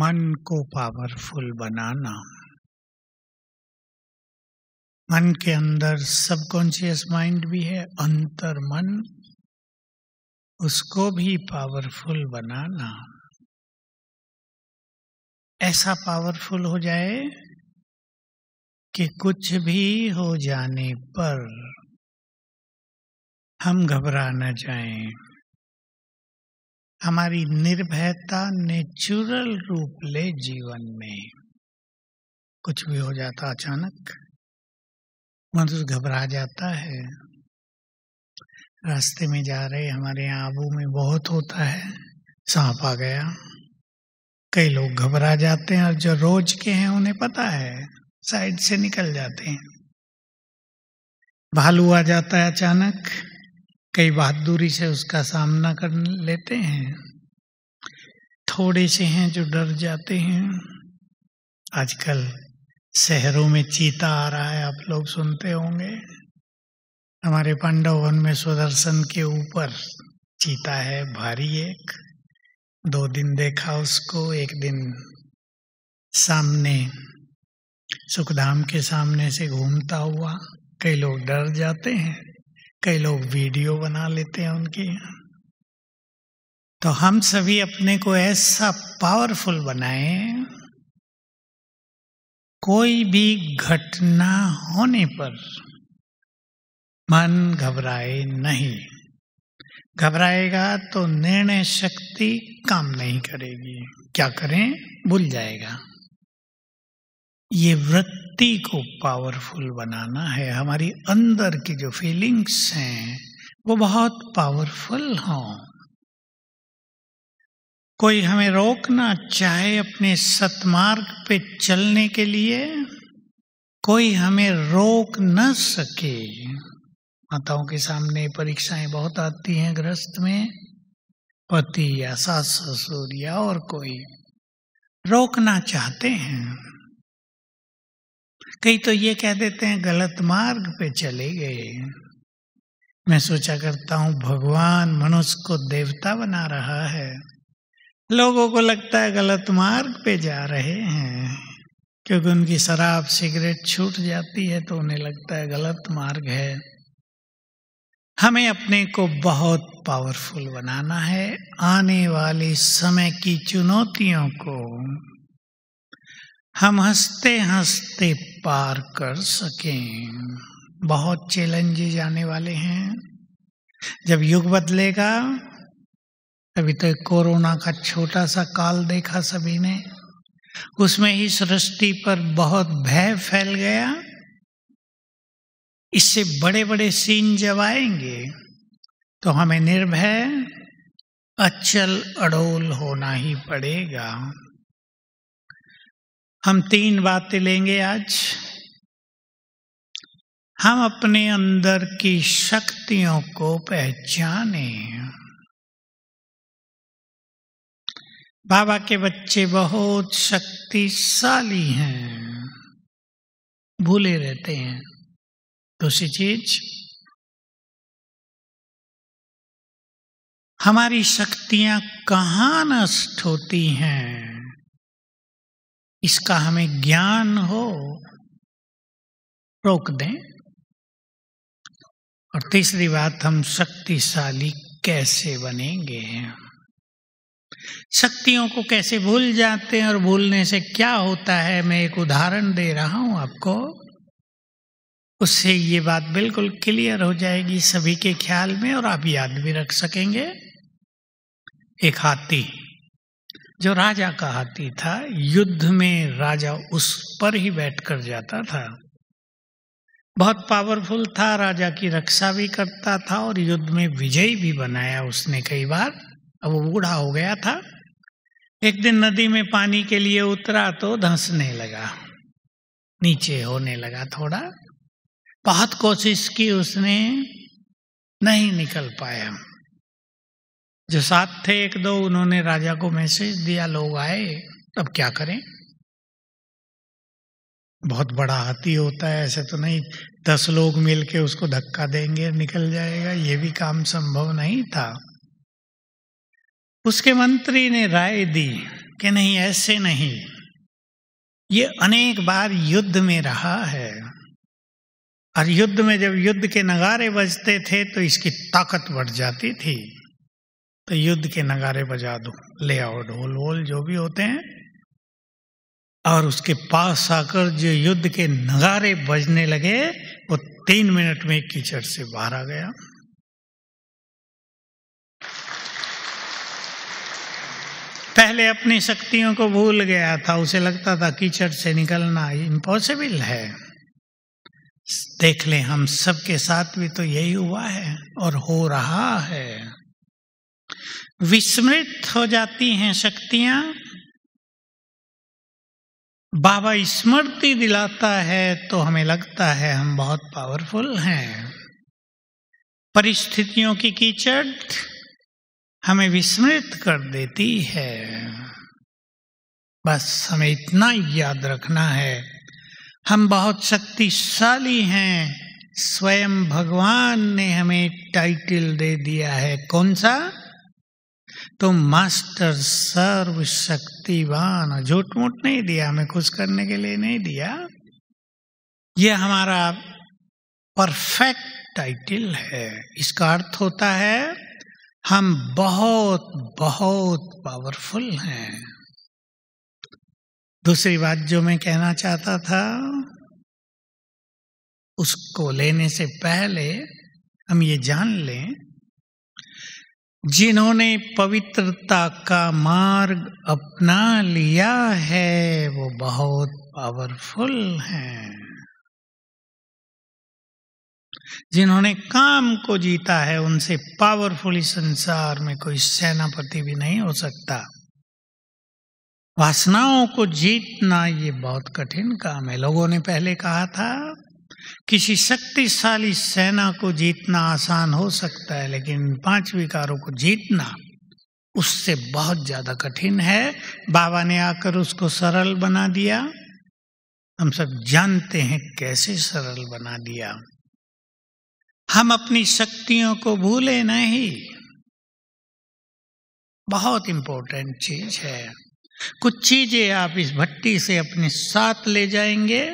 मन को पावरफुल बनाना मन के अंदर सबकॉन्शियस माइंड भी है अंतर मन उसको भी पावरफुल बनाना ऐसा पावरफुल हो जाए कि कुछ भी हो जाने पर हम घबरा न जाएं हमारी निर्भयता नेचुरल रूप ले जीवन में कुछ भी हो जाता अचानक मनुष्य घबरा जाता है रास्ते में जा रहे हमारे यहाँ आबू में बहुत होता है सांप आ गया कई लोग घबरा जाते हैं और जो रोज के हैं उन्हें पता है साइड से निकल जाते हैं भालू आ जाता है अचानक कई बहादुरी से उसका सामना कर लेते हैं थोड़े से हैं जो डर जाते हैं आजकल शहरों में चीता आ रहा है आप लोग सुनते होंगे हमारे पांडव वन में सुदर्शन के ऊपर चीता है भारी एक दो दिन देखा उसको एक दिन सामने सुखधाम के सामने से घूमता हुआ कई लोग डर जाते हैं कई लोग वीडियो बना लेते हैं उनकी तो हम सभी अपने को ऐसा पावरफुल बनाएं कोई भी घटना होने पर मन घबराए नहीं घबराएगा तो निर्णय शक्ति काम नहीं करेगी क्या करें भूल जाएगा ये व्रत शक्ति को पावरफुल बनाना है हमारी अंदर की जो फीलिंग्स हैं वो बहुत पावरफुल हों कोई हमें रोकना चाहे अपने सतमार्ग पे चलने के लिए कोई हमें रोक न सके माताओं के सामने परीक्षाएं बहुत आती हैं ग्रस्त में पति या सास ससुर या और कोई रोकना चाहते हैं कई तो ये कह देते हैं गलत मार्ग पे चले गए मैं सोचा करता हूं भगवान मनुष्य को देवता बना रहा है लोगों को लगता है गलत मार्ग पे जा रहे हैं क्योंकि उनकी शराब सिगरेट छूट जाती है तो उन्हें लगता है गलत मार्ग है हमें अपने को बहुत पावरफुल बनाना है आने वाले समय की चुनौतियों को हम हंसते हंसते पार कर सकें बहुत चैलेंजेज आने वाले हैं जब युग बदलेगा तभी तो कोरोना का छोटा सा काल देखा सभी ने उसमें ही सृष्टि पर बहुत भय फैल गया इससे बड़े बड़े सीन जब आएंगे तो हमें निर्भय अचल अड़ोल होना ही पड़ेगा हम तीन बातें लेंगे आज हम अपने अंदर की शक्तियों को पहचाने बाबा के बच्चे बहुत शक्तिशाली हैं भूले रहते हैं दूसरी चीज हमारी शक्तियां कहाँ नष्ट होती हैं इसका हमें ज्ञान हो रोक दें और तीसरी बात हम शक्तिशाली कैसे बनेंगे शक्तियों को कैसे भूल जाते हैं और भूलने से क्या होता है मैं एक उदाहरण दे रहा हूं आपको उससे ये बात बिल्कुल क्लियर हो जाएगी सभी के ख्याल में और आप याद भी रख सकेंगे एक हाथी जो राजा का हाथी था युद्ध में राजा उस पर ही बैठ कर जाता था बहुत पावरफुल था राजा की रक्षा भी करता था और युद्ध में विजय भी बनाया उसने कई बार अब वो बूढ़ा हो गया था एक दिन नदी में पानी के लिए उतरा तो धंसने लगा नीचे होने लगा थोड़ा बहुत कोशिश की उसने नहीं निकल पाया जो साथ थे एक दो उन्होंने राजा को मैसेज दिया लोग आए अब क्या करें बहुत बड़ा हाथी होता है ऐसे तो नहीं दस लोग मिलके उसको धक्का देंगे निकल जाएगा ये भी काम संभव नहीं था उसके मंत्री ने राय दी कि नहीं ऐसे नहीं ये अनेक बार युद्ध में रहा है और युद्ध में जब युद्ध के नगारे बजते थे तो इसकी ताकत बढ़ जाती थी तो युद्ध के नगारे बजा दो ले आओ ढोल वोल जो भी होते हैं और उसके पास आकर जो युद्ध के नगारे बजने लगे वो तीन मिनट में कीचड़ से बाहर आ गया पहले अपनी शक्तियों को भूल गया था उसे लगता था कीचड़ से निकलना इम्पॉसिबल है देख ले हम सबके साथ भी तो यही हुआ है और हो रहा है विस्मृत हो जाती हैं शक्तियां बाबा स्मृति दिलाता है तो हमें लगता है हम बहुत पावरफुल हैं परिस्थितियों की कीचड़ हमें विस्मृत कर देती है बस हमें इतना याद रखना है हम बहुत शक्तिशाली हैं स्वयं भगवान ने हमें टाइटल दे दिया है कौन सा तुम तो मास्टर शक्तिवान झूठ मूठ नहीं दिया हमें खुश करने के लिए नहीं दिया ये हमारा परफेक्ट टाइटल है इसका अर्थ होता है हम बहुत बहुत पावरफुल हैं दूसरी बात जो मैं कहना चाहता था उसको लेने से पहले हम ये जान लें जिन्होंने पवित्रता का मार्ग अपना लिया है वो बहुत पावरफुल हैं जिन्होंने काम को जीता है उनसे पावरफुल इस संसार में कोई सेनापति भी नहीं हो सकता वासनाओं को जीतना ये बहुत कठिन काम है लोगों ने पहले कहा था किसी शक्तिशाली सेना को जीतना आसान हो सकता है लेकिन पांच विकारों को जीतना उससे बहुत ज्यादा कठिन है बाबा ने आकर उसको सरल बना दिया हम सब जानते हैं कैसे सरल बना दिया हम अपनी शक्तियों को भूले नहीं बहुत इंपॉर्टेंट चीज है कुछ चीजें आप इस भट्टी से अपने साथ ले जाएंगे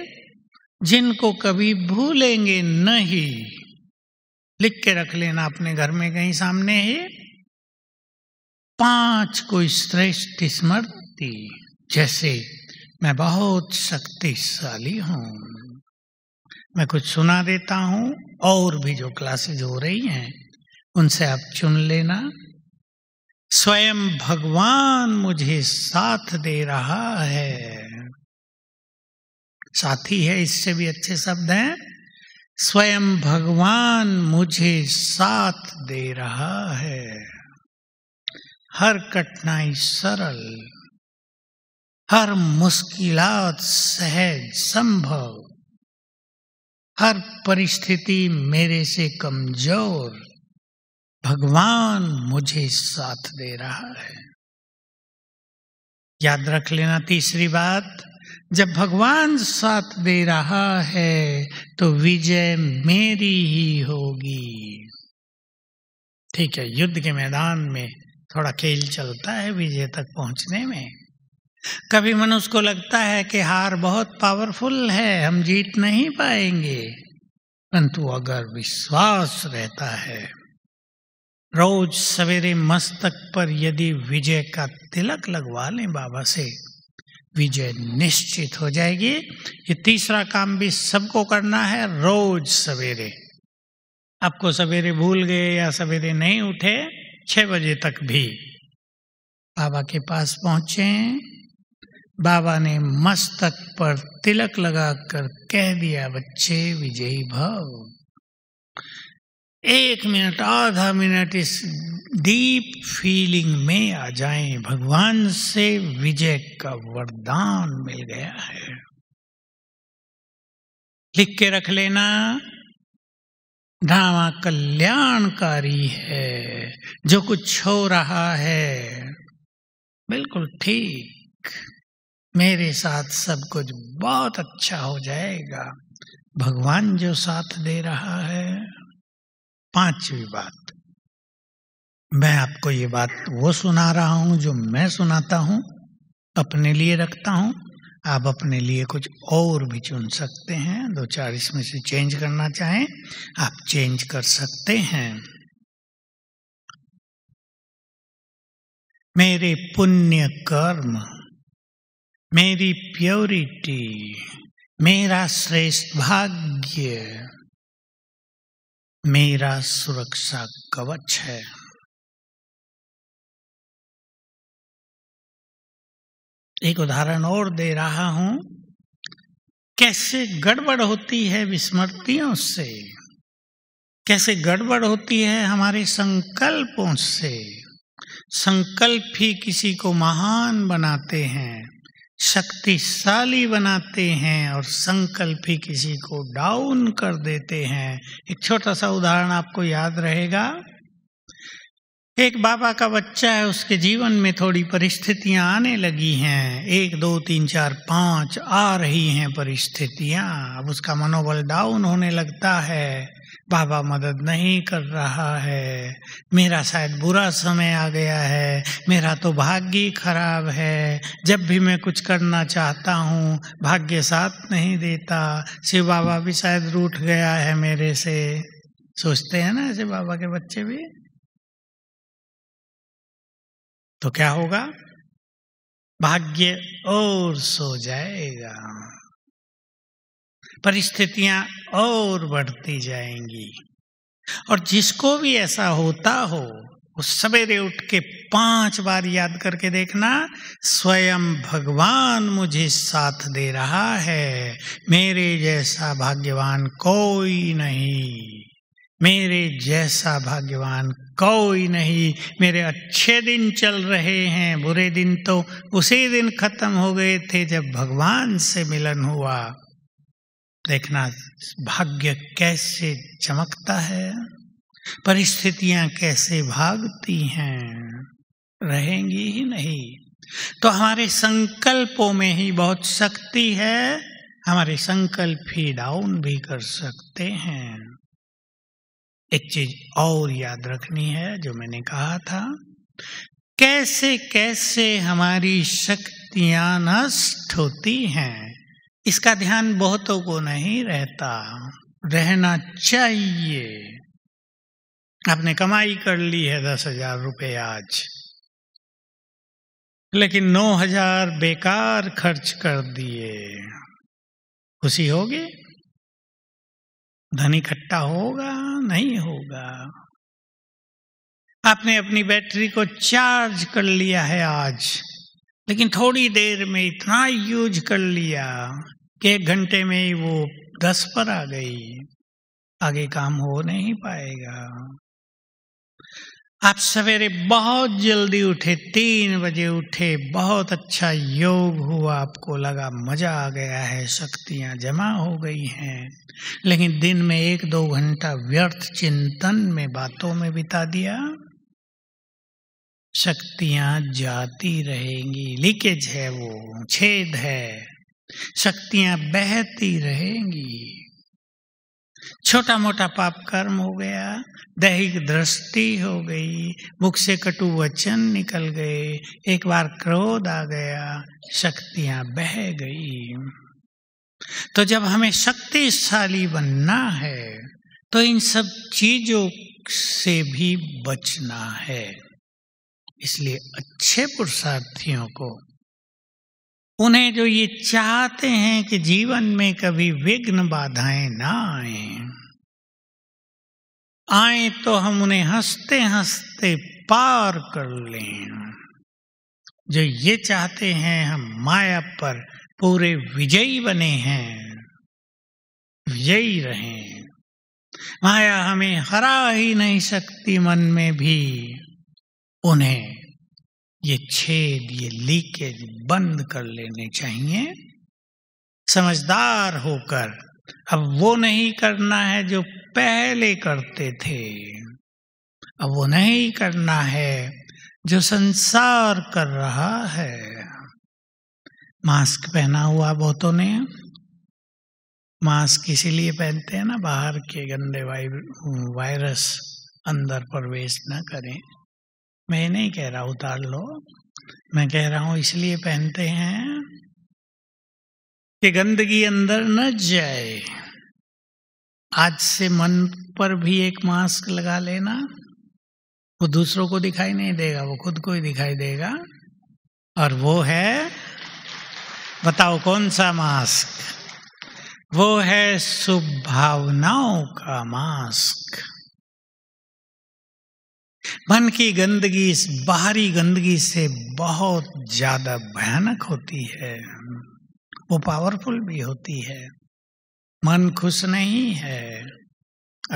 जिनको कभी भूलेंगे नहीं लिख के रख लेना अपने घर में कहीं सामने है पांच कोई श्रेष्ठ स्मृति जैसे मैं बहुत शक्तिशाली हूं मैं कुछ सुना देता हूं और भी जो क्लासेज हो रही हैं उनसे आप चुन लेना स्वयं भगवान मुझे साथ दे रहा है साथी है इससे भी अच्छे शब्द हैं स्वयं भगवान मुझे साथ दे रहा है हर कठिनाई सरल हर मुश्किलात सहज संभव हर परिस्थिति मेरे से कमजोर भगवान मुझे साथ दे रहा है याद रख लेना तीसरी बात जब भगवान साथ दे रहा है तो विजय मेरी ही होगी ठीक है युद्ध के मैदान में थोड़ा खेल चलता है विजय तक पहुंचने में कभी मनुष्य को लगता है कि हार बहुत पावरफुल है हम जीत नहीं पाएंगे परंतु अगर विश्वास रहता है रोज सवेरे मस्तक पर यदि विजय का तिलक लगवा लें बाबा से विजय निश्चित हो जाएगी ये तीसरा काम भी सबको करना है रोज सवेरे आपको सवेरे भूल गए या सवेरे नहीं उठे छह बजे तक भी बाबा के पास पहुंचे बाबा ने मस्तक पर तिलक लगाकर कह दिया बच्चे विजयी भव एक मिनट आधा मिनट इस डीप फीलिंग में आ जाएं भगवान से विजय का वरदान मिल गया है लिख के रख लेना धामा कल्याणकारी है जो कुछ हो रहा है बिल्कुल ठीक मेरे साथ सब कुछ बहुत अच्छा हो जाएगा भगवान जो साथ दे रहा है पांचवी बात मैं आपको ये बात वो सुना रहा हूं जो मैं सुनाता हूं अपने लिए रखता हूं आप अपने लिए कुछ और भी चुन सकते हैं दो चार इसमें से चेंज करना चाहें आप चेंज कर सकते हैं मेरे पुण्य कर्म मेरी प्योरिटी मेरा श्रेष्ठ भाग्य मेरा सुरक्षा कवच है एक उदाहरण और दे रहा हूं कैसे गड़बड़ होती है विस्मृतियों से कैसे गड़बड़ होती है हमारे संकल्पों से संकल्प ही किसी को महान बनाते हैं शक्तिशाली बनाते हैं और संकल्प ही किसी को डाउन कर देते हैं एक छोटा सा उदाहरण आपको याद रहेगा एक बाबा का बच्चा है उसके जीवन में थोड़ी परिस्थितियां आने लगी हैं एक दो तीन चार पांच आ रही हैं परिस्थितियां अब उसका मनोबल डाउन होने लगता है बाबा मदद नहीं कर रहा है मेरा शायद बुरा समय आ गया है मेरा तो भाग्य खराब है जब भी मैं कुछ करना चाहता हूँ भाग्य साथ नहीं देता शिव बाबा भी शायद रूठ गया है मेरे से सोचते हैं ना ऐसे बाबा के बच्चे भी तो क्या होगा भाग्य और सो जाएगा परिस्थितियां और बढ़ती जाएंगी और जिसको भी ऐसा होता हो वो सवेरे उठ के पांच बार याद करके देखना स्वयं भगवान मुझे साथ दे रहा है मेरे जैसा भाग्यवान कोई नहीं मेरे जैसा भाग्यवान कोई नहीं मेरे अच्छे दिन चल रहे हैं बुरे दिन तो उसी दिन खत्म हो गए थे जब भगवान से मिलन हुआ देखना भाग्य कैसे चमकता है परिस्थितियां कैसे भागती हैं रहेंगी ही नहीं तो हमारे संकल्पों में ही बहुत शक्ति है हमारे संकल्प ही डाउन भी कर सकते हैं एक चीज और याद रखनी है जो मैंने कहा था कैसे कैसे हमारी शक्तियां नष्ट होती हैं इसका ध्यान बहुतों को नहीं रहता रहना चाहिए आपने कमाई कर ली है दस हजार रुपये आज लेकिन नौ हजार बेकार खर्च कर दिए खुशी होगी धन इकट्ठा होगा नहीं होगा आपने अपनी बैटरी को चार्ज कर लिया है आज लेकिन थोड़ी देर में इतना यूज कर लिया कि एक घंटे में ही वो दस पर आ गई आगे काम हो नहीं पाएगा आप सवेरे बहुत जल्दी उठे तीन बजे उठे बहुत अच्छा योग हुआ आपको लगा मजा आ गया है शक्तियां जमा हो गई हैं लेकिन दिन में एक दो घंटा व्यर्थ चिंतन में बातों में बिता दिया शक्तियां जाती रहेंगी लीकेज है वो छेद है शक्तियां बहती रहेंगी छोटा मोटा पाप कर्म हो गया दैहिक दृष्टि हो गई मुख से कटु वचन निकल गए एक बार क्रोध आ गया शक्तियां बह गई तो जब हमें शक्तिशाली बनना है तो इन सब चीजों से भी बचना है इसलिए अच्छे पुरुषार्थियों को उन्हें जो ये चाहते हैं कि जीवन में कभी विघ्न बाधाएं ना आए आए तो हम उन्हें हंसते हंसते पार कर लें जो ये चाहते हैं हम माया पर पूरे विजयी बने हैं विजयी रहें माया हमें हरा ही नहीं सकती मन में भी उन्हें ये छेद ये लीकेज बंद कर लेने चाहिए समझदार होकर अब वो नहीं करना है जो पहले करते थे अब वो नहीं करना है जो संसार कर रहा है मास्क पहना हुआ बहुतों ने मास्क इसीलिए पहनते हैं ना बाहर के गंदे वायरस अंदर प्रवेश न करें मैं नहीं कह रहा उतार लो मैं कह रहा हूं इसलिए पहनते हैं कि गंदगी अंदर न जाए आज से मन पर भी एक मास्क लगा लेना वो दूसरों को दिखाई नहीं देगा वो खुद को ही दिखाई देगा और वो है बताओ कौन सा मास्क वो है सुभावनाओं का मास्क मन की गंदगी इस बाहरी गंदगी से बहुत ज्यादा भयानक होती है वो पावरफुल भी होती है मन खुश नहीं है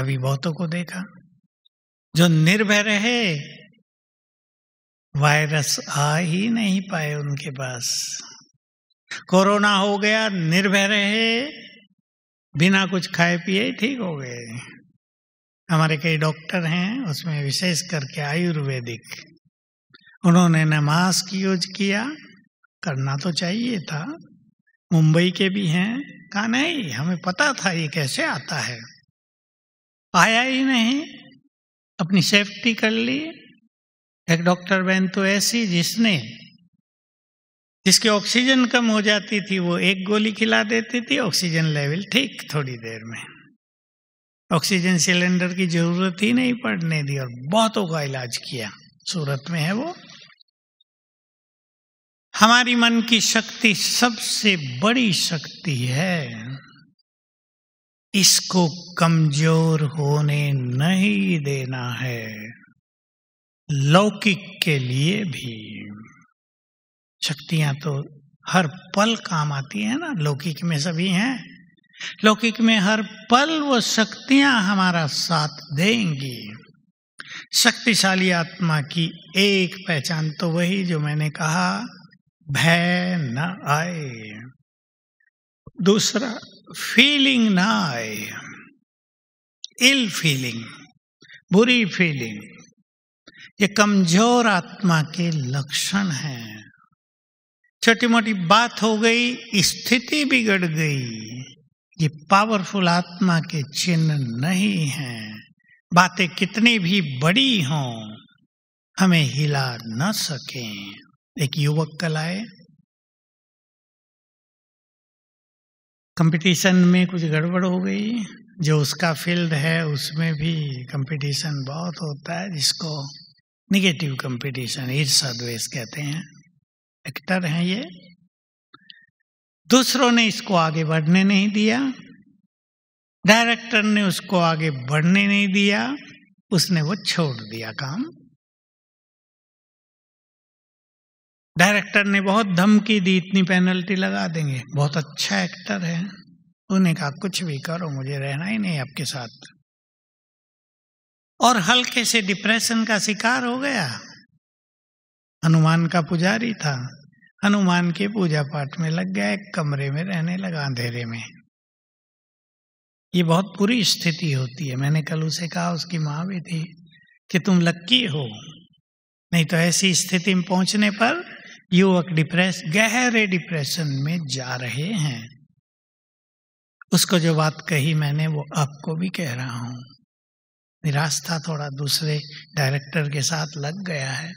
अभी बहुतों को देखा जो निर्भय रहे वायरस आ ही नहीं पाए उनके पास कोरोना हो गया निर्भय रहे बिना कुछ खाए पिए ठीक हो गए हमारे कई डॉक्टर हैं उसमें विशेष करके आयुर्वेदिक उन्होंने न मास्क यूज किया करना तो चाहिए था मुंबई के भी हैं कहा नहीं हमें पता था ये कैसे आता है आया ही नहीं अपनी सेफ्टी कर ली एक डॉक्टर बहन तो ऐसी जिसने जिसकी ऑक्सीजन कम हो जाती थी वो एक गोली खिला देती थी ऑक्सीजन लेवल ठीक थोड़ी देर में ऑक्सीजन सिलेंडर की जरूरत ही नहीं पड़ने दी और बहुतों का इलाज किया सूरत में है वो हमारी मन की शक्ति सबसे बड़ी शक्ति है इसको कमजोर होने नहीं देना है लौकिक के लिए भी शक्तियां तो हर पल काम आती है ना लौकिक में सभी हैं लौकिक में हर पल वो शक्तियां हमारा साथ देंगी शक्तिशाली आत्मा की एक पहचान तो वही जो मैंने कहा भय न आए दूसरा फीलिंग ना आए इल फीलिंग बुरी फीलिंग ये कमजोर आत्मा के लक्षण हैं छोटी मोटी बात हो गई स्थिति बिगड़ गई ये पावरफुल आत्मा के चिन्ह नहीं हैं बातें कितनी भी बड़ी हों हमें हिला न सके एक युवक कल आए कंपटीशन में कुछ गड़बड़ हो गई जो उसका फील्ड है उसमें भी कंपटीशन बहुत होता है जिसको निगेटिव कंपटीशन ईर्षा द्वेष कहते हैं एक्टर हैं ये दूसरों ने इसको आगे बढ़ने नहीं दिया डायरेक्टर ने उसको आगे बढ़ने नहीं दिया उसने वो छोड़ दिया काम डायरेक्टर ने बहुत धमकी दी इतनी पेनल्टी लगा देंगे बहुत अच्छा एक्टर है उन्हें कहा कुछ भी करो मुझे रहना ही नहीं आपके साथ और हल्के से डिप्रेशन का शिकार हो गया हनुमान का पुजारी था हनुमान के पूजा पाठ में लग गया एक कमरे में रहने लगा अंधेरे में ये बहुत बुरी स्थिति होती है मैंने कल उसे कहा उसकी माँ भी थी कि तुम लक्की हो नहीं तो ऐसी स्थिति में पहुंचने पर युवक डिप्रेस गहरे डिप्रेशन में जा रहे हैं उसको जो बात कही मैंने वो आपको भी कह रहा हूं था थोड़ा दूसरे डायरेक्टर के साथ लग गया है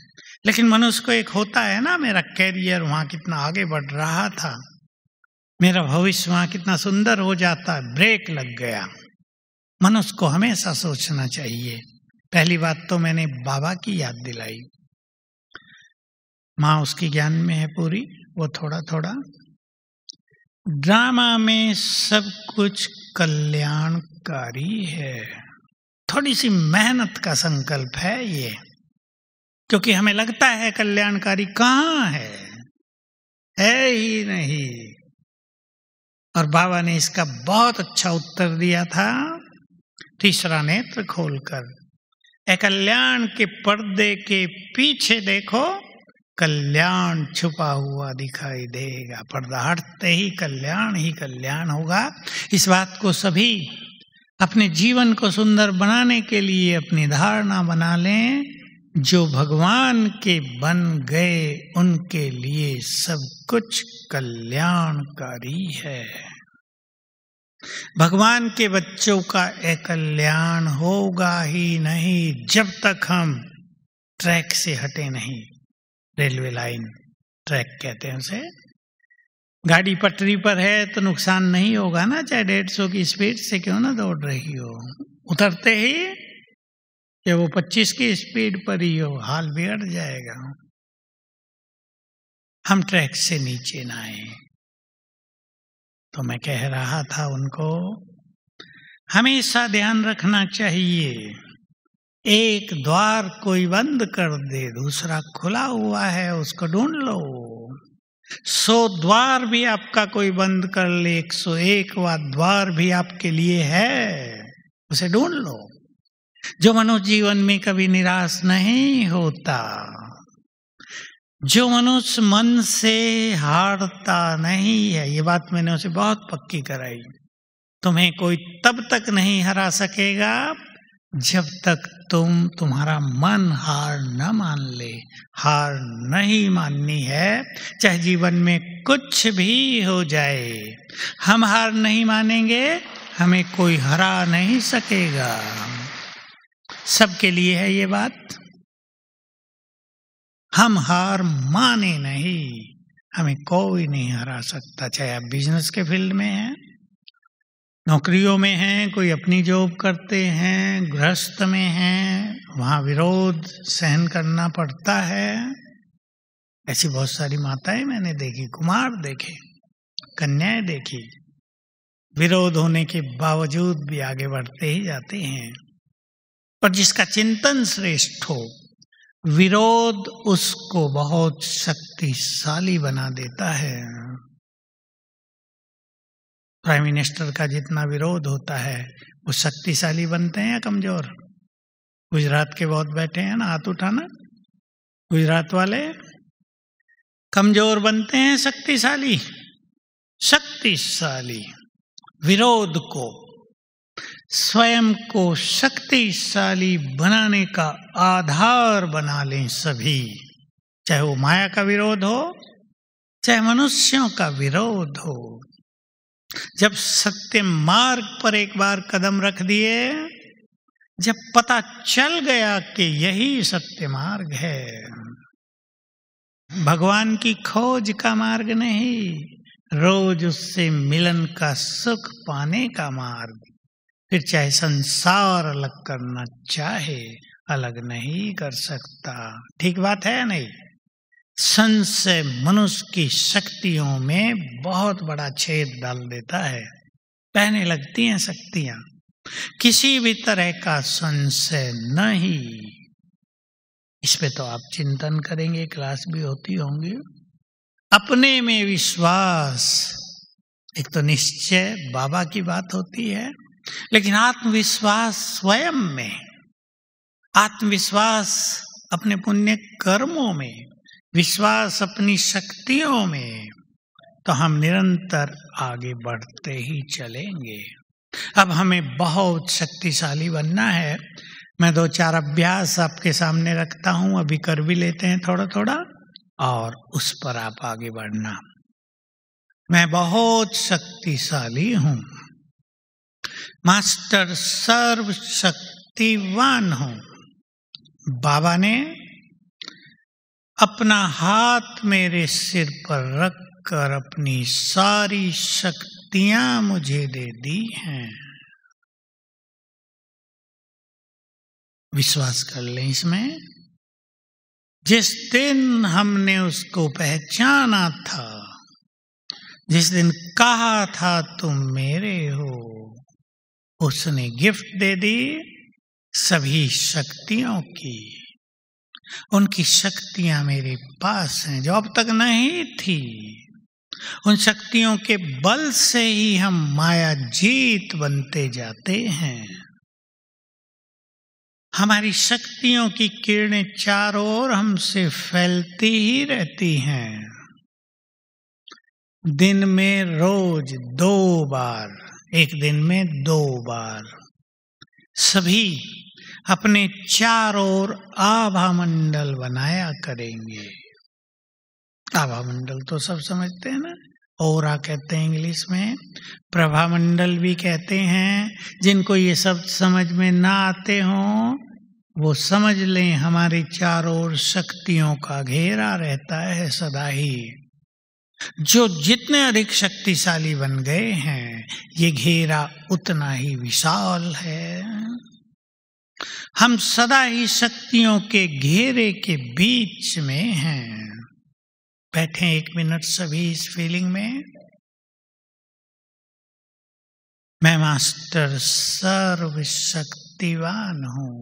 लेकिन मनुष्य को एक होता है ना मेरा कैरियर वहाँ कितना आगे बढ़ रहा था मेरा भविष्य वहाँ कितना सुंदर हो जाता है ब्रेक लग गया मनुष्य को हमेशा सोचना चाहिए पहली बात तो मैंने बाबा की याद दिलाई माँ उसकी ज्ञान में है पूरी वो थोड़ा थोड़ा ड्रामा में सब कुछ कल्याणकारी है थोड़ी सी मेहनत का संकल्प है ये क्योंकि हमें लगता है कल्याणकारी कहाँ है है ही नहीं और बाबा ने इसका बहुत अच्छा उत्तर दिया था तीसरा नेत्र खोलकर कल्याण के पर्दे के पीछे देखो कल्याण छुपा हुआ दिखाई देगा पर्दा हटते ही कल्याण ही कल्याण होगा इस बात को सभी अपने जीवन को सुंदर बनाने के लिए अपनी धारणा बना लें जो भगवान के बन गए उनके लिए सब कुछ कल्याणकारी है भगवान के बच्चों का कल्याण होगा ही नहीं जब तक हम ट्रैक से हटे नहीं रेलवे लाइन ट्रैक कहते हैं उसे गाड़ी पटरी पर है तो नुकसान नहीं होगा ना चाहे डेढ़ सौ की स्पीड से क्यों ना दौड़ रही हो उतरते ही जब वो पच्चीस की स्पीड पर ही हो हाल बिगड़ जाएगा हम ट्रैक से नीचे ना आए तो मैं कह रहा था उनको हमेशा ध्यान रखना चाहिए एक द्वार कोई बंद कर दे दूसरा खुला हुआ है उसको ढूंढ लो सो द्वार भी आपका कोई बंद कर ले एक सौ एक व द्वार भी आपके लिए है उसे ढूंढ लो जो मनुष्य जीवन में कभी निराश नहीं होता जो मनुष्य मन से हारता नहीं है ये बात मैंने उसे बहुत पक्की कराई तुम्हें कोई तब तक नहीं हरा सकेगा जब तक तुम तुम्हारा मन हार न मान ले हार नहीं माननी है चाहे जीवन में कुछ भी हो जाए हम हार नहीं मानेंगे हमें कोई हरा नहीं सकेगा सबके लिए है ये बात हम हार माने नहीं हमें कोई नहीं हरा सकता चाहे आप बिजनेस के फील्ड में हैं नौकरियों में हैं कोई अपनी जॉब करते हैं गृहस्थ में हैं वहां विरोध सहन करना पड़ता है ऐसी बहुत सारी माताएं मैंने देखी कुमार देखे कन्याएं देखी विरोध होने के बावजूद भी आगे बढ़ते ही जाते हैं पर जिसका चिंतन श्रेष्ठ हो विरोध उसको बहुत शक्तिशाली बना देता है प्राइम मिनिस्टर का जितना विरोध होता है वो शक्तिशाली बनते हैं या कमजोर गुजरात के बहुत बैठे हैं ना हाथ उठाना गुजरात वाले कमजोर बनते हैं शक्तिशाली शक्तिशाली विरोध को स्वयं को शक्तिशाली बनाने का आधार बना लें सभी चाहे वो माया का विरोध हो चाहे मनुष्यों का विरोध हो जब सत्य मार्ग पर एक बार कदम रख दिए जब पता चल गया कि यही सत्य मार्ग है भगवान की खोज का मार्ग नहीं रोज उससे मिलन का सुख पाने का मार्ग फिर चाहे संसार अलग करना चाहे अलग नहीं कर सकता ठीक बात है नहीं संशय मनुष्य की शक्तियों में बहुत बड़ा छेद डाल देता है कहने लगती हैं शक्तियां किसी भी तरह का संशय नहीं इस पे तो आप चिंतन करेंगे क्लास भी होती होंगी अपने में विश्वास एक तो निश्चय बाबा की बात होती है लेकिन आत्मविश्वास स्वयं में आत्मविश्वास अपने पुण्य कर्मों में विश्वास अपनी शक्तियों में तो हम निरंतर आगे बढ़ते ही चलेंगे अब हमें बहुत शक्तिशाली बनना है मैं दो चार अभ्यास आपके सामने रखता हूं अभी कर भी लेते हैं थोड़ा थोड़ा और उस पर आप आगे बढ़ना मैं बहुत शक्तिशाली हूं मास्टर सर्वशक्तिवान हो बाबा ने अपना हाथ मेरे सिर पर रखकर अपनी सारी शक्तियां मुझे दे दी हैं विश्वास कर लें इसमें जिस दिन हमने उसको पहचाना था जिस दिन कहा था तुम मेरे हो उसने गिफ्ट दे दी सभी शक्तियों की उनकी शक्तियां मेरे पास हैं जो अब तक नहीं थी उन शक्तियों के बल से ही हम माया जीत बनते जाते हैं हमारी शक्तियों की किरणें चारों ओर हमसे फैलती ही रहती हैं दिन में रोज दो बार एक दिन में दो बार सभी अपने चार ओर आभा मंडल बनाया करेंगे आभा मंडल तो सब समझते हैं ना ओरा कहते हैं इंग्लिश में प्रभा मंडल भी कहते हैं जिनको ये सब समझ में ना आते हो वो समझ लें हमारे चारों ओर शक्तियों का घेरा रहता है सदा ही जो जितने अधिक शक्तिशाली बन गए हैं ये घेरा उतना ही विशाल है हम सदा ही शक्तियों के घेरे के बीच में हैं बैठे एक मिनट सभी इस फीलिंग में मैं मास्टर सर्वशक्तिवान हूं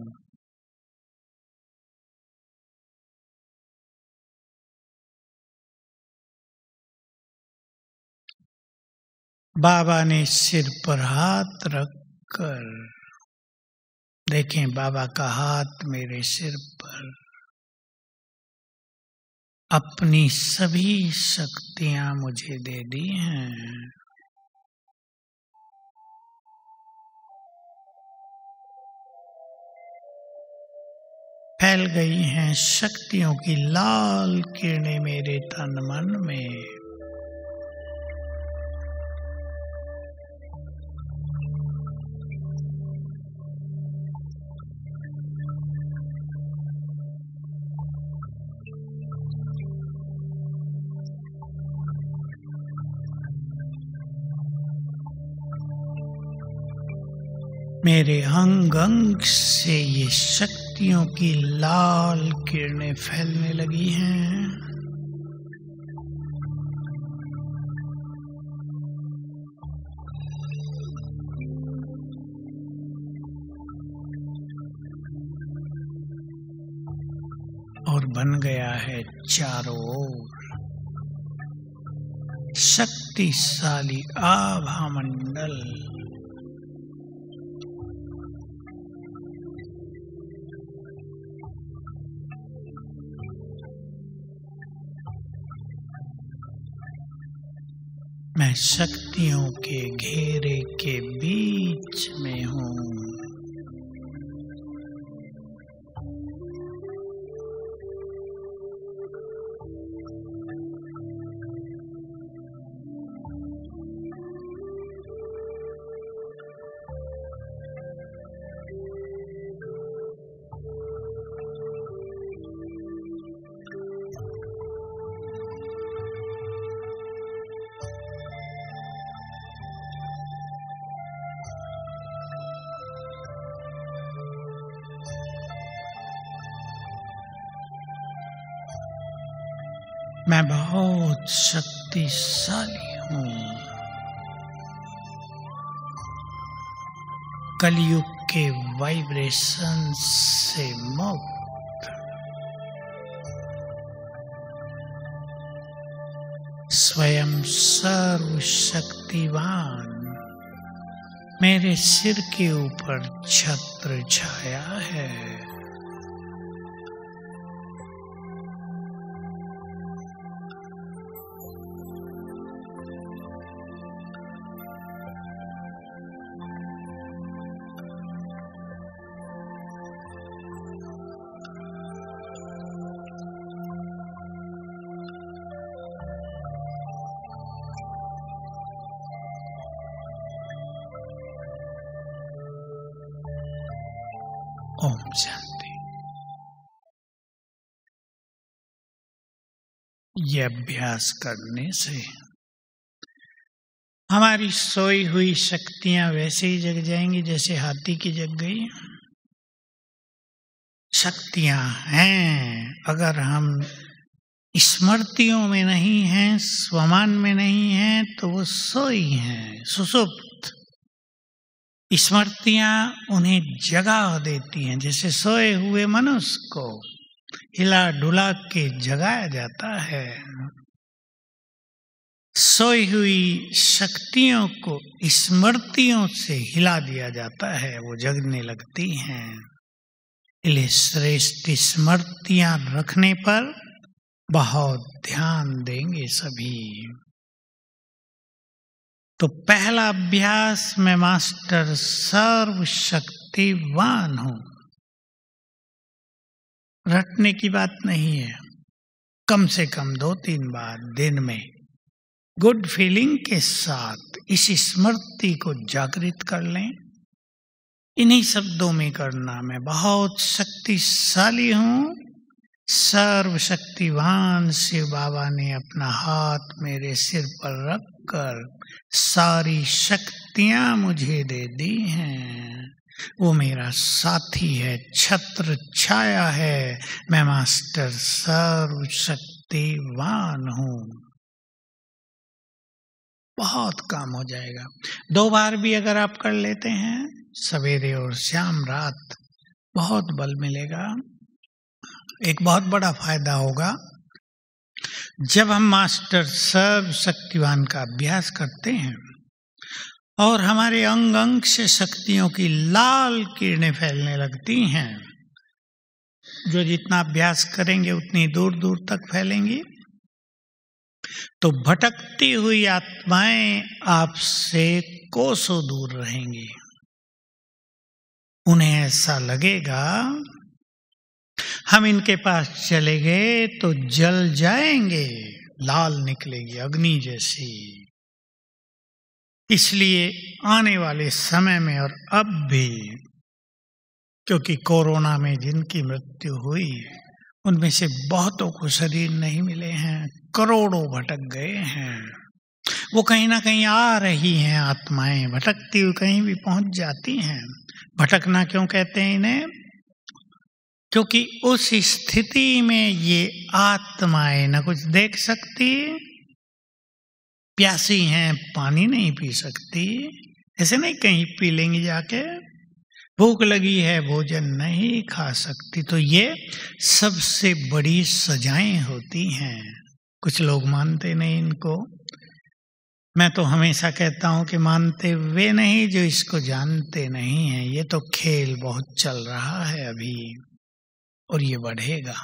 बाबा ने सिर पर हाथ रख कर देखें बाबा का हाथ मेरे सिर पर अपनी सभी शक्तियां मुझे दे दी हैं फैल गई हैं शक्तियों की लाल किरणें मेरे तन मन में मेरे अंग अंग से ये शक्तियों की लाल किरणें फैलने लगी हैं और बन गया है चारों ओर शक्तिशाली आभा मंडल मैं शक्तियों के घेरे के बीच में हूँ शक्तिशाली हूं कलयुग के वाइब्रेशन से मुक्त स्वयं सर्वशक्तिवान मेरे सिर के ऊपर छत्र छाया है अभ्यास करने से हमारी सोई हुई शक्तियां वैसे ही जग जाएंगी जैसे हाथी की जग गई शक्तियां हैं अगर हम स्मृतियों में नहीं हैं स्वमान में नहीं हैं तो वो सोई हैं सुसुप्त स्मृतियां उन्हें जगा देती हैं जैसे सोए हुए मनुष्य को हिला डुला के जगाया जाता है सोई हुई शक्तियों को स्मृतियों से हिला दिया जाता है वो जगने लगती हैं इसलिए श्रेष्ठ स्मृतियां रखने पर बहुत ध्यान देंगे सभी तो पहला अभ्यास में मास्टर सर्वशक्तिवान हूं रटने की बात नहीं है कम से कम दो तीन बार दिन में गुड फीलिंग के साथ इस स्मृति को जागृत कर लें इन्हीं शब्दों में करना मैं बहुत शक्तिशाली हूं सर्वशक्तिवान शिव बाबा ने अपना हाथ मेरे सिर पर रखकर सारी शक्तियां मुझे दे दी हैं वो मेरा साथी है छत्र छाया है मैं मास्टर सर्वशक्तिवान हूं बहुत काम हो जाएगा दो बार भी अगर आप कर लेते हैं सवेरे और शाम रात बहुत बल मिलेगा एक बहुत बड़ा फायदा होगा जब हम मास्टर सर्व शक्तिवान का अभ्यास करते हैं और हमारे अंग अंग से शक्तियों की लाल किरणें फैलने लगती हैं जो जितना अभ्यास करेंगे उतनी दूर दूर तक फैलेंगी तो भटकती हुई आत्माएं आपसे कोसों दूर रहेंगी उन्हें ऐसा लगेगा हम इनके पास चले गए तो जल जाएंगे लाल निकलेगी अग्नि जैसी इसलिए आने वाले समय में और अब भी क्योंकि कोरोना में जिनकी मृत्यु हुई उनमें से बहुतों को शरीर नहीं मिले हैं करोड़ों भटक गए हैं वो कहीं ना कहीं आ रही हैं आत्माएं भटकती हुई कहीं भी पहुंच जाती हैं भटकना क्यों कहते हैं इन्हें क्योंकि उस स्थिति में ये आत्माएं न कुछ देख सकती प्यासी हैं पानी नहीं पी सकती ऐसे नहीं कहीं पी लेंगे जाके भूख लगी है भोजन नहीं खा सकती तो ये सबसे बड़ी सजाएं होती हैं कुछ लोग मानते नहीं इनको मैं तो हमेशा कहता हूं कि मानते वे नहीं जो इसको जानते नहीं हैं ये तो खेल बहुत चल रहा है अभी और ये बढ़ेगा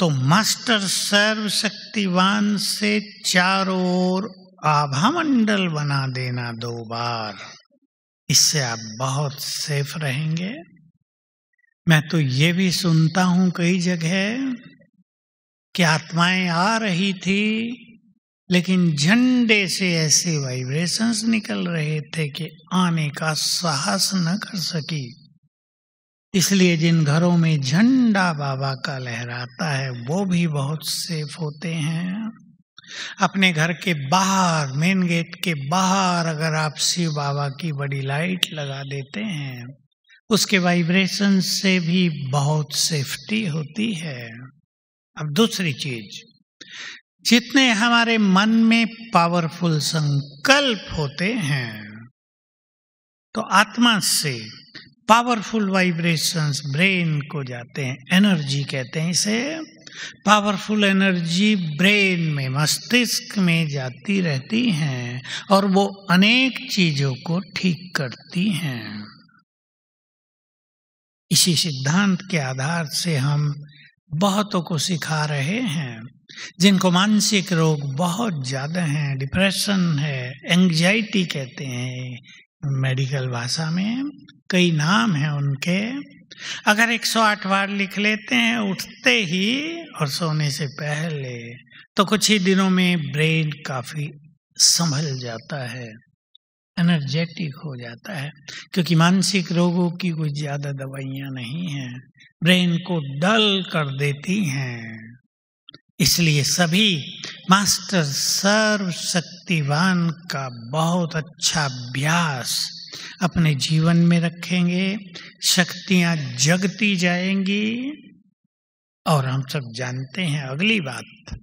तो मास्टर सर्वशक्तिवान से चारों ओर आभा मंडल बना देना दो बार इससे आप बहुत सेफ रहेंगे मैं तो ये भी सुनता हूं कई जगह कि आत्माएं आ रही थी लेकिन झंडे से ऐसे वाइब्रेशंस निकल रहे थे कि आने का साहस न कर सकी इसलिए जिन घरों में झंडा बाबा का लहराता है वो भी बहुत सेफ होते हैं अपने घर के बाहर मेन गेट के बाहर अगर आप शिव बाबा की बड़ी लाइट लगा देते हैं उसके वाइब्रेशन से भी बहुत सेफ्टी होती है अब दूसरी चीज जितने हमारे मन में पावरफुल संकल्प होते हैं तो आत्मा से पावरफुल वाइब्रेशंस ब्रेन को जाते हैं एनर्जी कहते हैं इसे पावरफुल एनर्जी ब्रेन में मस्तिष्क में जाती रहती हैं और वो अनेक चीजों को ठीक करती हैं इसी सिद्धांत के आधार से हम बहुतों को सिखा रहे हैं जिनको मानसिक रोग बहुत ज़्यादा हैं डिप्रेशन है एंजाइटी कहते हैं मेडिकल भाषा में कई नाम हैं उनके अगर 108 बार लिख लेते हैं उठते ही और सोने से पहले तो कुछ ही दिनों में ब्रेन काफी संभल जाता है एनर्जेटिक हो जाता है क्योंकि मानसिक रोगों की कुछ ज्यादा दवाइयां नहीं हैं ब्रेन को डल कर देती हैं इसलिए सभी मास्टर सर्वशक्तिवान का बहुत अच्छा अभ्यास अपने जीवन में रखेंगे शक्तियां जगती जाएंगी और हम सब जानते हैं अगली बात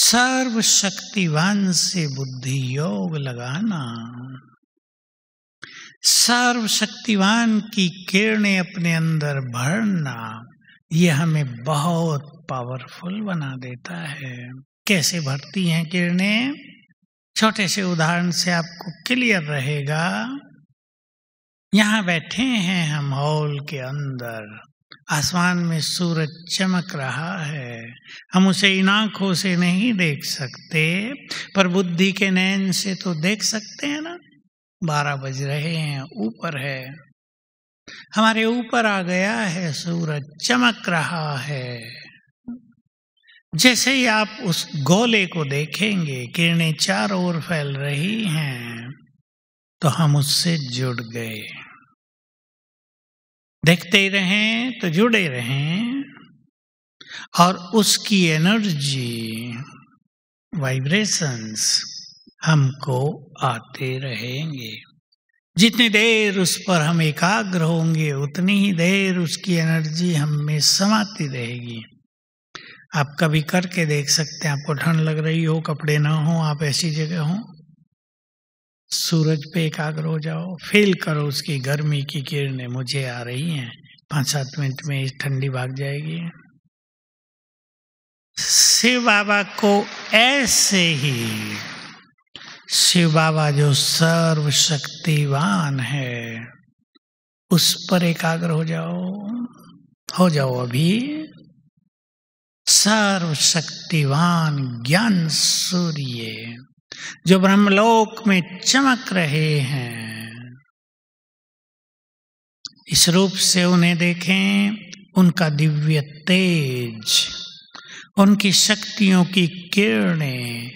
सर्वशक्तिवान से बुद्धि योग लगाना सर्वशक्तिवान की किरणें अपने अंदर भरना ये हमें बहुत पावरफुल बना देता है कैसे भरती हैं किरणें छोटे से उदाहरण से आपको क्लियर रहेगा यहाँ बैठे हैं हम हॉल के अंदर आसमान में सूरज चमक रहा है हम उसे इन आंखों से नहीं देख सकते पर बुद्धि के नैन से तो देख सकते हैं ना बारह बज रहे हैं ऊपर है हमारे ऊपर आ गया है सूरज चमक रहा है जैसे ही आप उस गोले को देखेंगे किरणें चार ओर फैल रही हैं तो हम उससे जुड़ गए देखते ही रहें तो जुड़े रहें और उसकी एनर्जी वाइब्रेशंस हमको आते रहेंगे जितनी देर उस पर हम एकाग्र होंगे उतनी ही देर उसकी एनर्जी हम में समाती रहेगी आप कभी करके देख सकते हैं आपको ठंड लग रही हो कपड़े ना हो आप ऐसी जगह हो सूरज पे एकाग्र हो जाओ फील करो उसकी गर्मी की किरणें मुझे आ रही हैं पांच सात मिनट में ठंडी भाग जाएगी शिव बाबा को ऐसे ही शिव बाबा जो सर्वशक्तिवान है उस पर एकाग्र हो जाओ हो जाओ अभी सर्वशक्तिवान ज्ञान सूर्य जो ब्रह्मलोक में चमक रहे हैं इस रूप से उन्हें देखें उनका दिव्य तेज उनकी शक्तियों की किरणें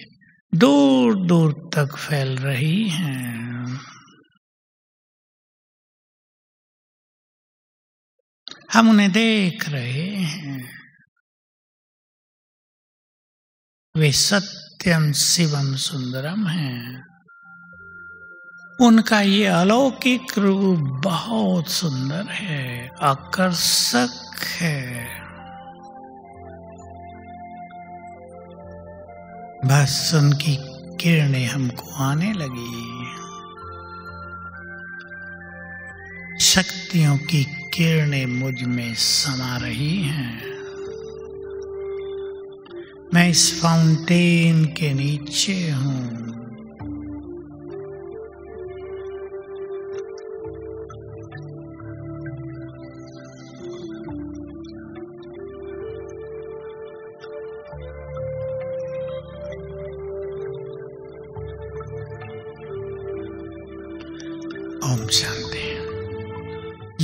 दूर दूर तक फैल रही हैं हम उन्हें देख रहे हैं वे सत्यम शिवम सुंदरम हैं उनका ये अलौकिक रूप बहुत सुंदर है आकर्षक है बस की किरणें हमको आने लगी शक्तियों की किरणें मुझ में समा रही हैं मैं इस फाउंटेन के नीचे हूं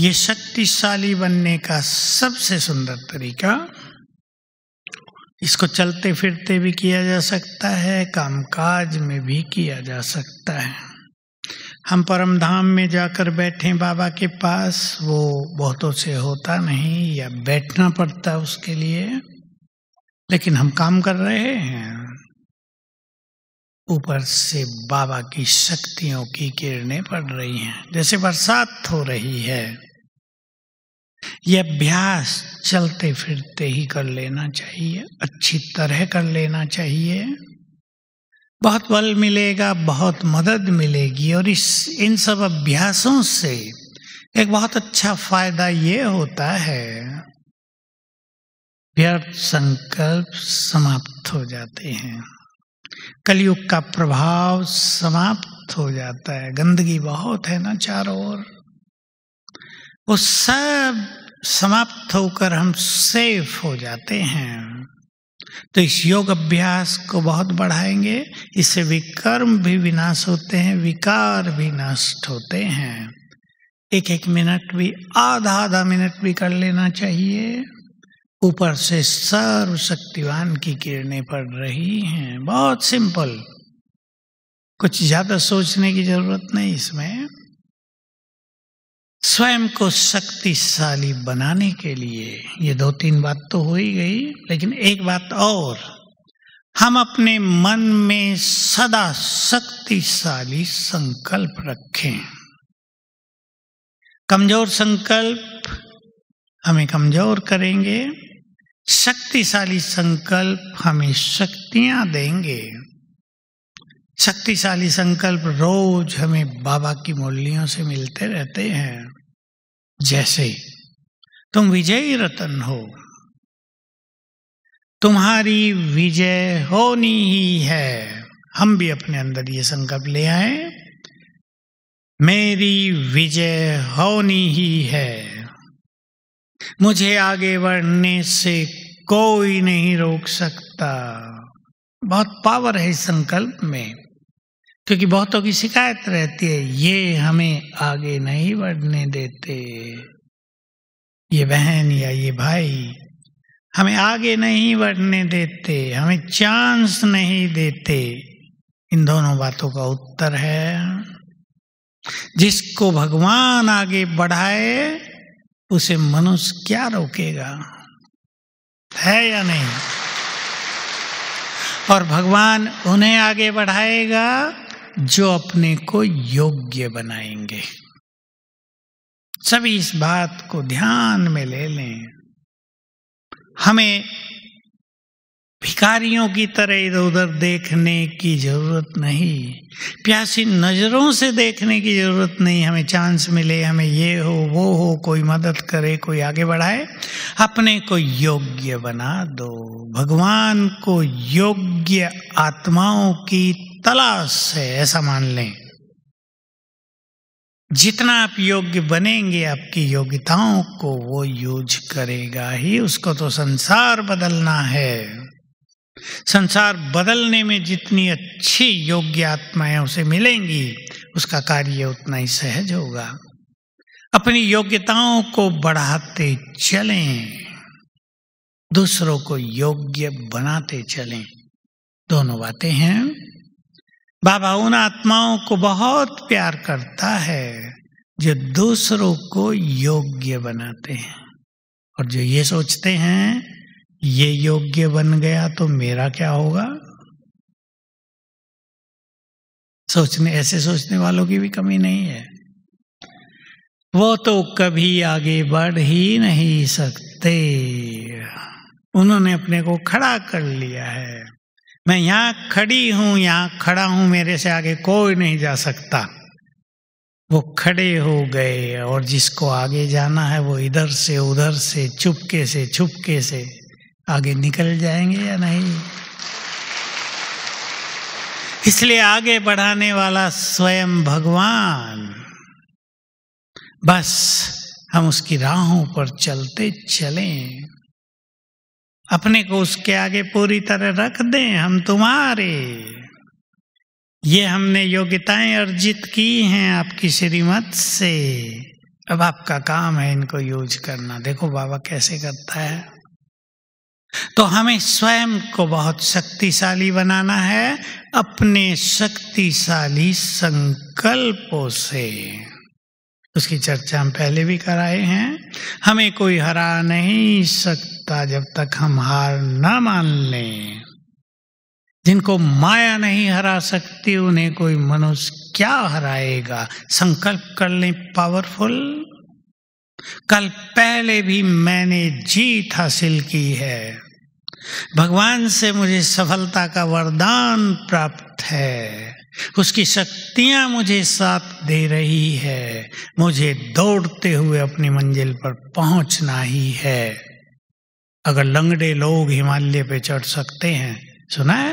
ये शक्तिशाली बनने का सबसे सुंदर तरीका इसको चलते फिरते भी किया जा सकता है कामकाज में भी किया जा सकता है हम परम धाम में जाकर बैठे बाबा के पास वो बहुतों से होता नहीं या बैठना पड़ता उसके लिए लेकिन हम काम कर रहे हैं ऊपर से बाबा की शक्तियों की किरणें पड़ रही हैं जैसे बरसात हो रही है ये अभ्यास चलते फिरते ही कर लेना चाहिए अच्छी तरह कर लेना चाहिए बहुत बल मिलेगा बहुत मदद मिलेगी और इस इन सब अभ्यासों से एक बहुत अच्छा फायदा ये होता है व्यर्थ संकल्प समाप्त हो जाते हैं कलयुग का प्रभाव समाप्त हो जाता है गंदगी बहुत है ना चारों ओर वो सब समाप्त होकर हम सेफ हो जाते हैं तो इस योग अभ्यास को बहुत बढ़ाएंगे इससे विकर्म भी विनाश होते हैं विकार भी नष्ट होते हैं एक एक मिनट भी आधा आधा मिनट भी कर लेना चाहिए ऊपर से सर्वशक्तिवान की किरणें पड़ रही हैं बहुत सिंपल कुछ ज़्यादा सोचने की ज़रूरत नहीं इसमें स्वयं को शक्तिशाली बनाने के लिए ये दो तीन बात तो हो ही गई लेकिन एक बात और हम अपने मन में सदा शक्तिशाली संकल्प रखें कमजोर संकल्प हमें कमजोर करेंगे शक्तिशाली संकल्प हमें शक्तियां देंगे शक्तिशाली संकल्प रोज हमें बाबा की मुरलियों से मिलते रहते हैं जैसे तुम विजयी रतन हो तुम्हारी विजय होनी ही है हम भी अपने अंदर ये संकल्प ले आए मेरी विजय होनी ही है मुझे आगे बढ़ने से कोई नहीं रोक सकता बहुत पावर है इस संकल्प में क्योंकि बहुतों की शिकायत रहती है ये हमें आगे नहीं बढ़ने देते ये बहन या ये भाई हमें आगे नहीं बढ़ने देते हमें चांस नहीं देते इन दोनों बातों का उत्तर है जिसको भगवान आगे बढ़ाए उसे मनुष्य क्या रोकेगा है या नहीं और भगवान उन्हें आगे बढ़ाएगा जो अपने को योग्य बनाएंगे सभी इस बात को ध्यान में ले लें हमें भिकारियों की तरह इधर उधर देखने की जरूरत नहीं प्यासी नज़रों से देखने की जरूरत नहीं हमें चांस मिले हमें ये हो वो हो कोई मदद करे कोई आगे बढ़ाए अपने को योग्य बना दो भगवान को योग्य आत्माओं की तलाश है ऐसा मान लें जितना आप योग्य बनेंगे आपकी योग्यताओं को वो यूज करेगा ही उसको तो संसार बदलना है संसार बदलने में जितनी अच्छी योग्य आत्माएं उसे मिलेंगी उसका कार्य उतना ही सहज होगा अपनी योग्यताओं को बढ़ाते चलें दूसरों को योग्य बनाते चलें दोनों बातें हैं बाबा उन आत्माओं को बहुत प्यार करता है जो दूसरों को योग्य बनाते हैं और जो ये सोचते हैं ये योग्य बन गया तो मेरा क्या होगा सोचने ऐसे सोचने वालों की भी कमी नहीं है वो तो कभी आगे बढ़ ही नहीं सकते उन्होंने अपने को खड़ा कर लिया है मैं यहाँ खड़ी हूँ यहाँ खड़ा हूँ मेरे से आगे कोई नहीं जा सकता वो खड़े हो गए और जिसको आगे जाना है वो इधर से उधर से चुपके से छुपके से आगे निकल जाएंगे या नहीं इसलिए आगे बढ़ाने वाला स्वयं भगवान बस हम उसकी राहों पर चलते चलें अपने को उसके आगे पूरी तरह रख दें हम तुम्हारे ये हमने योग्यताएं अर्जित की हैं आपकी श्रीमत से अब आपका काम है इनको यूज करना देखो बाबा कैसे करता है तो हमें स्वयं को बहुत शक्तिशाली बनाना है अपने शक्तिशाली संकल्पों से उसकी चर्चा हम पहले भी कराए हैं हमें कोई हरा नहीं सकता जीतता जब तक हम हार ना मान लें जिनको माया नहीं हरा सकती उन्हें कोई मनुष्य क्या हराएगा संकल्प कर ले पावरफुल कल पहले भी मैंने जीत हासिल की है भगवान से मुझे सफलता का वरदान प्राप्त है उसकी शक्तियां मुझे साथ दे रही है मुझे दौड़ते हुए अपनी मंजिल पर पहुंचना ही है अगर लंगड़े लोग हिमालय पे चढ़ सकते हैं सुना है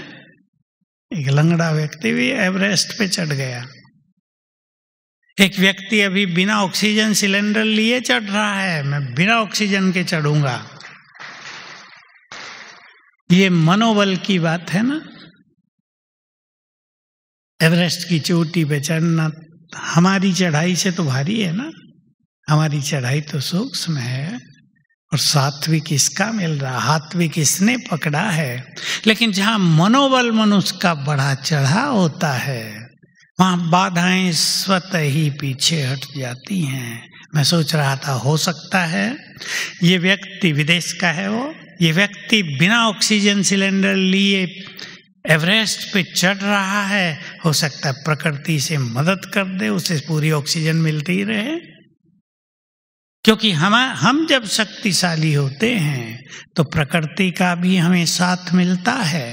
एक लंगड़ा व्यक्ति भी एवरेस्ट पे चढ़ गया एक व्यक्ति अभी बिना ऑक्सीजन सिलेंडर लिए चढ़ रहा है मैं बिना ऑक्सीजन के चढ़ूंगा ये मनोबल की बात है ना एवरेस्ट की चोटी पे चढ़ना हमारी चढ़ाई से तो भारी है ना हमारी चढ़ाई तो सूक्ष्म है और सात्विक इसका मिल रहा हात्विक इसने पकड़ा है लेकिन जहां मनोबल मनुष्य का बढ़ा चढ़ा होता है वहां बाधाएं स्वतः ही पीछे हट जाती हैं मैं सोच रहा था हो सकता है ये व्यक्ति विदेश का है वो ये व्यक्ति बिना ऑक्सीजन सिलेंडर लिए एवरेस्ट पे चढ़ रहा है हो सकता है प्रकृति से मदद कर दे उसे पूरी ऑक्सीजन मिलती रहे क्योंकि हम हम जब शक्तिशाली होते हैं तो प्रकृति का भी हमें साथ मिलता है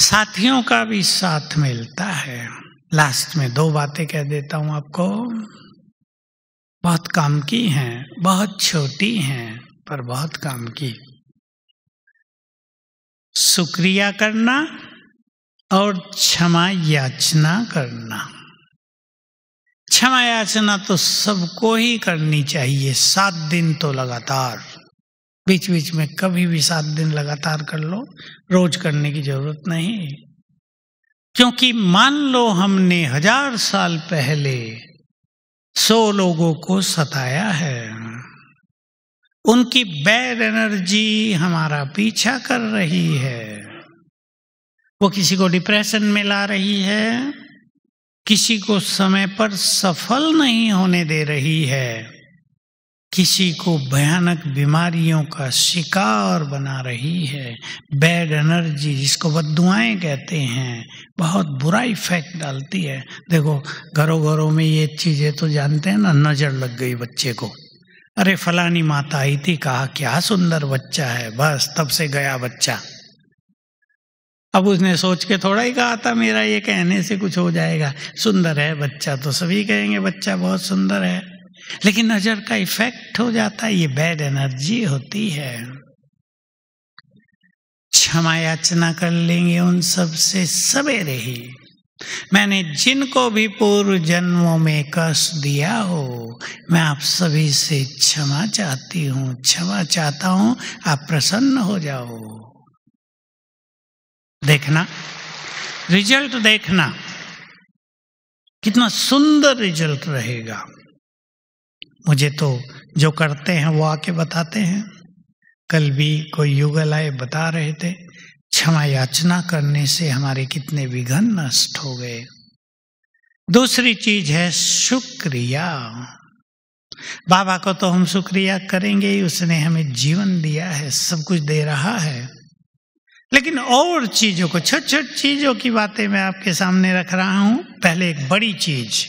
साथियों का भी साथ मिलता है लास्ट में दो बातें कह देता हूं आपको बहुत काम की हैं बहुत छोटी हैं पर बहुत काम की शुक्रिया करना और क्षमा याचना करना क्षमा याचना तो सबको ही करनी चाहिए सात दिन तो लगातार बीच बीच में कभी भी सात दिन लगातार कर लो रोज करने की जरूरत नहीं क्योंकि मान लो हमने हजार साल पहले सौ लोगों को सताया है उनकी बैड एनर्जी हमारा पीछा कर रही है वो किसी को डिप्रेशन में ला रही है किसी को समय पर सफल नहीं होने दे रही है किसी को भयानक बीमारियों का शिकार बना रही है बैड एनर्जी जिसको बदुआएं कहते हैं बहुत बुरा इफेक्ट डालती है देखो घरों घरों में ये चीज़ें तो जानते हैं ना नज़र लग गई बच्चे को अरे फलानी माता आई थी कहा क्या सुंदर बच्चा है बस तब से गया बच्चा अब उसने सोच के थोड़ा ही कहा था मेरा ये कहने से कुछ हो जाएगा सुंदर है बच्चा तो सभी कहेंगे बच्चा बहुत सुंदर है लेकिन नजर का इफेक्ट हो जाता है ये बैड एनर्जी होती है क्षमा याचना कर लेंगे उन सब से सवेरे ही मैंने जिनको भी पूर्व जन्मों में कष्ट दिया हो मैं आप सभी से क्षमा चाहती हूं क्षमा चाहता हूं आप प्रसन्न हो जाओ देखना रिजल्ट देखना कितना सुंदर रिजल्ट रहेगा मुझे तो जो करते हैं वो आके बताते हैं कल भी कोई युगल आए बता रहे थे क्षमा याचना करने से हमारे कितने विघन नष्ट हो गए दूसरी चीज है शुक्रिया बाबा को तो हम शुक्रिया करेंगे ही उसने हमें जीवन दिया है सब कुछ दे रहा है लेकिन और चीजों को छोट छोट चीजों की बातें मैं आपके सामने रख रहा हूं पहले एक बड़ी चीज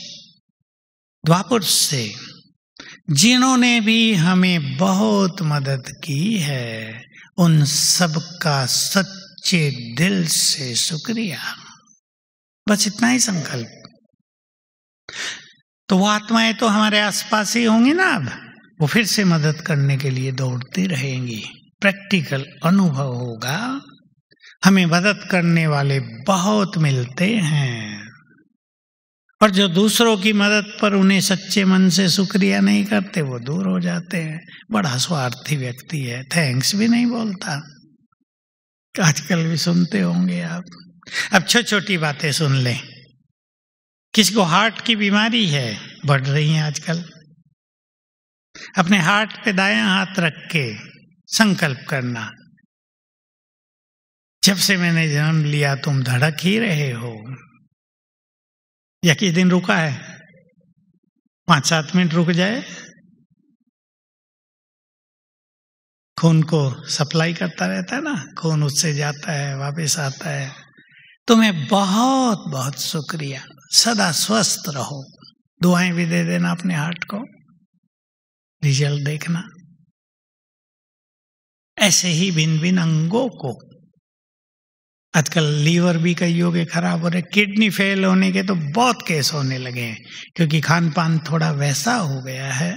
द्वापुर से जिन्होंने भी हमें बहुत मदद की है उन सब का सच्चे दिल से शुक्रिया बस इतना ही संकल्प तो वो आत्माएं तो हमारे आसपास ही होंगी ना अब वो फिर से मदद करने के लिए दौड़ती रहेंगी प्रैक्टिकल अनुभव होगा हमें मदद करने वाले बहुत मिलते हैं और जो दूसरों की मदद पर उन्हें सच्चे मन से शुक्रिया नहीं करते वो दूर हो जाते हैं बड़ा स्वार्थी व्यक्ति है थैंक्स भी नहीं बोलता आजकल भी सुनते होंगे आप अब छोटी छोटी बातें सुन लें किसको हार्ट की बीमारी है बढ़ रही है आजकल अपने हार्ट पे दाया हाथ रख के संकल्प करना जब से मैंने जन्म लिया तुम धड़क ही रहे हो या किस दिन रुका है पांच सात मिनट रुक जाए खून को सप्लाई करता रहता है ना खून उससे जाता है वापस आता है तुम्हें बहुत बहुत शुक्रिया सदा स्वस्थ रहो दुआएं भी दे देना अपने हार्ट को रिजल्ट देखना ऐसे ही भिन्न भिन्न अंगों को आजकल लीवर भी कई के खराब हो रहे किडनी फेल होने के तो बहुत केस होने लगे हैं क्योंकि खान पान थोड़ा वैसा हो गया है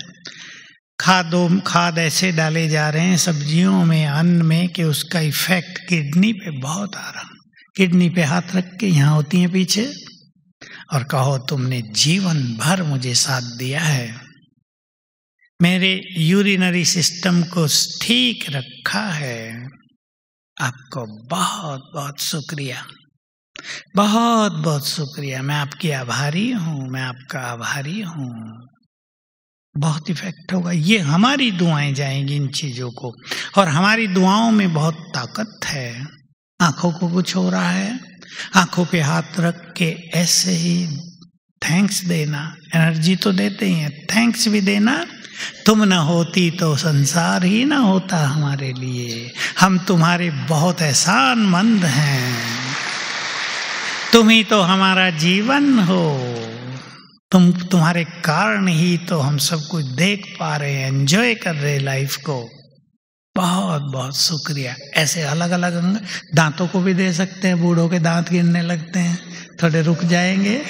खादों खाद ऐसे डाले जा रहे हैं सब्जियों में अन्न में कि उसका इफेक्ट किडनी पे बहुत आ रहा किडनी पे हाथ रख के यहाँ होती है पीछे और कहो तुमने जीवन भर मुझे साथ दिया है मेरे यूरिनरी सिस्टम को ठीक रखा है आपको बहुत बहुत शुक्रिया बहुत बहुत शुक्रिया मैं आपकी आभारी हूं मैं आपका आभारी हूं बहुत इफेक्ट होगा ये हमारी दुआएं जाएंगी इन चीज़ों को और हमारी दुआओं में बहुत ताकत है आंखों को कुछ हो रहा है आंखों पे हाथ रख के ऐसे ही थैंक्स देना एनर्जी तो देते ही हैं थैंक्स भी देना तुम न होती तो संसार ही न होता हमारे लिए हम तुम्हारे बहुत एहसान मंद हैं तुम ही तो हमारा जीवन हो तुम तुम्हारे कारण ही तो हम सब कुछ देख पा रहे हैं एंजॉय कर रहे लाइफ को बहुत बहुत शुक्रिया ऐसे अलग अलग अंग दांतों को भी दे सकते हैं बूढ़ों के दांत गिरने लगते हैं थोड़े रुक जाएंगे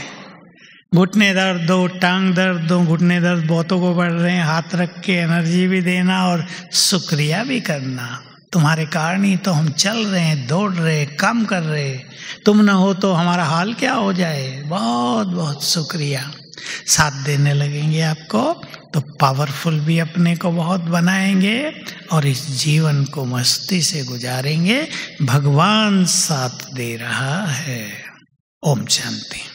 घुटने दर्द हो टांग दर्द हो घुटने दर्द बहुतों को बढ़ रहे हैं हाथ रख के एनर्जी भी देना और शुक्रिया भी करना तुम्हारे कारण ही तो हम चल रहे हैं दौड़ रहे काम कर रहे तुम ना हो तो हमारा हाल क्या हो जाए बहुत बहुत शुक्रिया साथ देने लगेंगे आपको तो पावरफुल भी अपने को बहुत बनाएंगे और इस जीवन को मस्ती से गुजारेंगे भगवान साथ दे रहा है ओम शांति